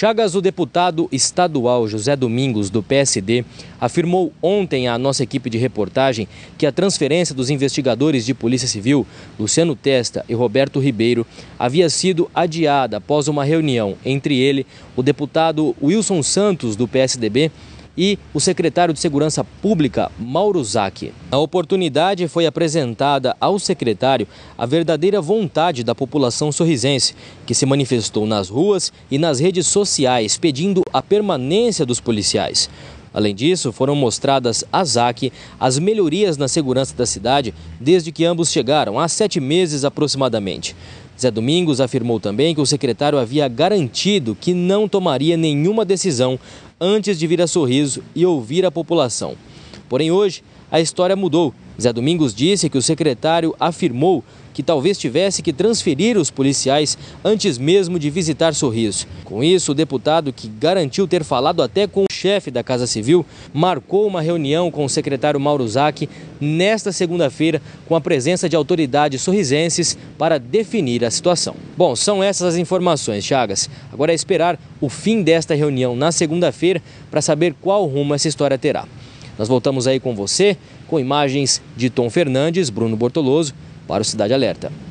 Chagas, o deputado estadual José Domingos, do PSD, afirmou ontem à nossa equipe de reportagem que a transferência dos investigadores de Polícia Civil, Luciano Testa e Roberto Ribeiro, havia sido adiada após uma reunião entre ele, o deputado Wilson Santos, do PSDB, e o secretário de Segurança Pública, Mauro Zaki. Na oportunidade foi apresentada ao secretário a verdadeira vontade da população sorrisense, que se manifestou nas ruas e nas redes sociais pedindo a permanência dos policiais. Além disso, foram mostradas a ZAC as melhorias na segurança da cidade desde que ambos chegaram, há sete meses aproximadamente. Zé Domingos afirmou também que o secretário havia garantido que não tomaria nenhuma decisão antes de vir a Sorriso e ouvir a população. Porém, hoje, a história mudou Zé Domingos disse que o secretário afirmou que talvez tivesse que transferir os policiais antes mesmo de visitar Sorriso. Com isso, o deputado, que garantiu ter falado até com o chefe da Casa Civil, marcou uma reunião com o secretário Mauro Zac nesta segunda-feira, com a presença de autoridades sorrisenses para definir a situação. Bom, são essas as informações, Chagas. Agora é esperar o fim desta reunião na segunda-feira para saber qual rumo essa história terá. Nós voltamos aí com você com imagens de Tom Fernandes, Bruno Bortoloso, para o Cidade Alerta.